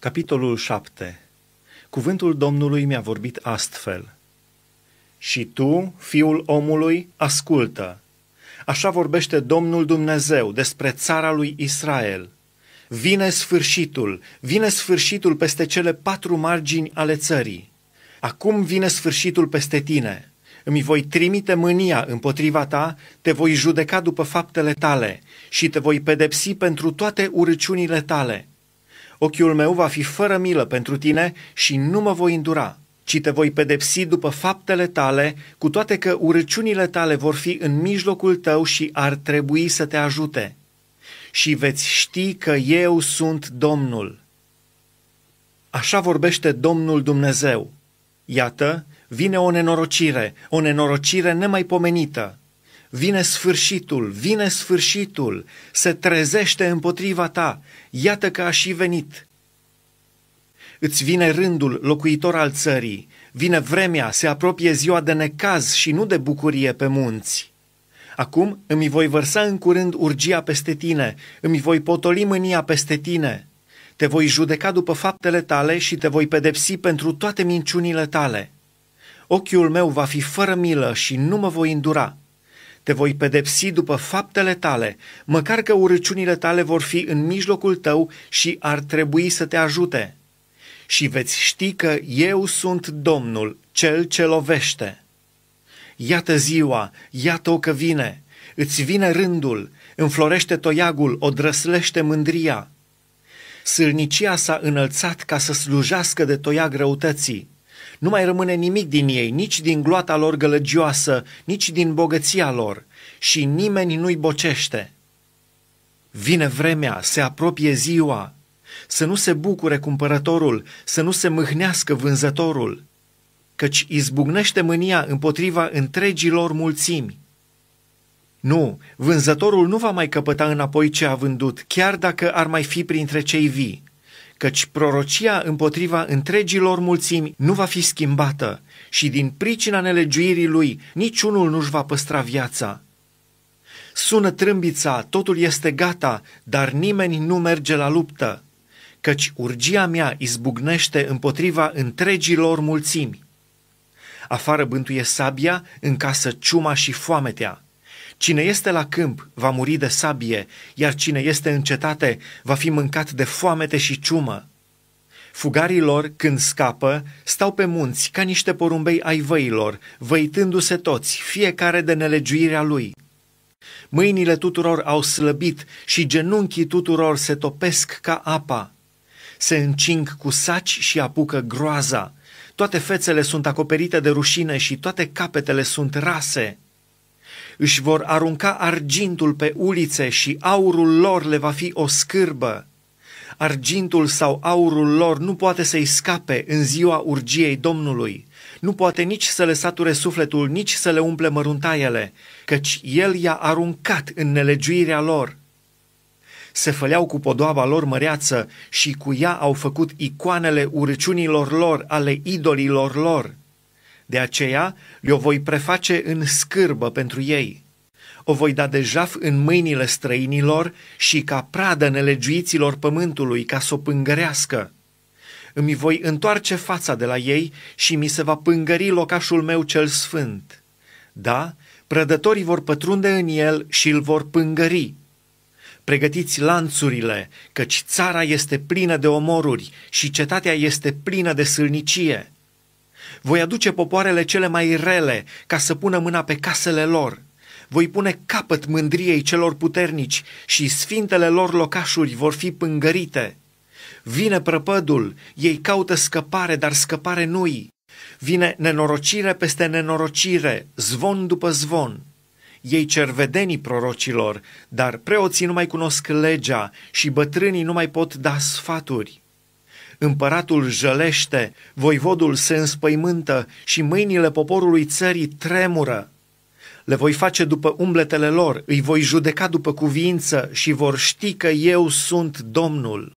Capitolul 7. Cuvântul Domnului mi-a vorbit astfel. Și tu, fiul omului, ascultă. Așa vorbește Domnul Dumnezeu despre țara lui Israel. Vine sfârșitul, vine sfârșitul peste cele patru margini ale țării. Acum vine sfârșitul peste tine. Îmi voi trimite mânia împotriva ta, te voi judeca după faptele tale și te voi pedepsi pentru toate urăciunile tale Ochiul meu va fi fără milă pentru tine și nu mă voi îndura, ci te voi pedepsi după faptele tale, cu toate că urăciunile tale vor fi în mijlocul tău și ar trebui să te ajute. Și veți ști că eu sunt Domnul. Așa vorbește Domnul Dumnezeu. Iată, vine o nenorocire, o nenorocire nemaipomenită, vine sfârșitul, vine sfârșitul, se trezește împotriva ta, iată că a și venit. Îți vine rândul, locuitor al țării, vine vremea, se apropie ziua de necaz și nu de bucurie pe munți. Acum îmi voi vărsa în curând urgia peste tine, îmi voi potoli mânia peste tine. Te voi judeca după faptele tale și te voi pedepsi pentru toate minciunile tale. Ochiul meu va fi fără milă și nu mă voi îndura. Te voi pedepsi după faptele tale, măcar că urăciunile tale vor fi în mijlocul tău și ar trebui să te ajute. Și veți ști că eu sunt Domnul, cel ce lovește. Iată ziua, iată-o că vine, îți vine rândul, înflorește toiagul, odrăslește mândria. Sârnicia s-a înălțat ca să slujească de toiag răutății nu mai rămâne nimic din ei, nici din gloata lor gălăgioasă, nici din bogăția lor, și nimeni nu-i bocește. Vine vremea, se apropie ziua, să nu se bucure cumpărătorul, să nu se mâhnească vânzătorul, căci izbucnește mânia împotriva întregilor mulțimi. Nu, vânzătorul nu va mai căpăta înapoi ce a vândut, chiar dacă ar mai fi printre cei vii căci prorocia împotriva întregilor mulțimi nu va fi schimbată și din pricina nelegiuirii lui niciunul nu-și va păstra viața. Sună trâmbița, totul este gata, dar nimeni nu merge la luptă, căci urgia mea izbucnește împotriva întregilor mulțimi. Afară bântuie sabia, în casă ciuma și foametea. Cine este la câmp va muri de sabie, iar cine este în cetate va fi mâncat de foamete și ciumă. Fugarii lor, când scapă, stau pe munți ca niște porumbei ai văilor, văitându-se toți, fiecare de nelegiuirea lui. Mâinile tuturor au slăbit și genunchii tuturor se topesc ca apa. Se încing cu saci și apucă groaza. Toate fețele sunt acoperite de rușine și toate capetele sunt rase își vor arunca argintul pe ulițe și aurul lor le va fi o scârbă. Argintul sau aurul lor nu poate să-i scape în ziua urgiei Domnului. Nu poate nici să le sature sufletul, nici să le umple măruntaiele, căci El i-a aruncat în nelegiuirea lor. Se făleau cu podoaba lor măreață și cu ea au făcut icoanele urăciunilor lor, ale idolilor lor. De aceea le-o voi preface în scârbă pentru ei. O voi da de jaf în mâinile străinilor și ca pradă nelegiuiților pământului ca să o pângărească. Îmi voi întoarce fața de la ei și mi se va pângări locașul meu cel sfânt. Da, prădătorii vor pătrunde în el și îl vor pângări. Pregătiți lanțurile, căci țara este plină de omoruri și cetatea este plină de sâlnicie. Voi aduce popoarele cele mai rele ca să pună mâna pe casele lor. Voi pune capăt mândriei celor puternici și sfintele lor locașuri vor fi pângărite. Vine prăpădul, ei caută scăpare, dar scăpare nu-i. Vine nenorocire peste nenorocire, zvon după zvon. Ei cer vedenii prorocilor, dar preoții nu mai cunosc legea și bătrânii nu mai pot da sfaturi. Împăratul jălește, voivodul se înspăimântă și mâinile poporului țării tremură. Le voi face după umbletele lor, îi voi judeca după cuvință și vor ști că eu sunt Domnul.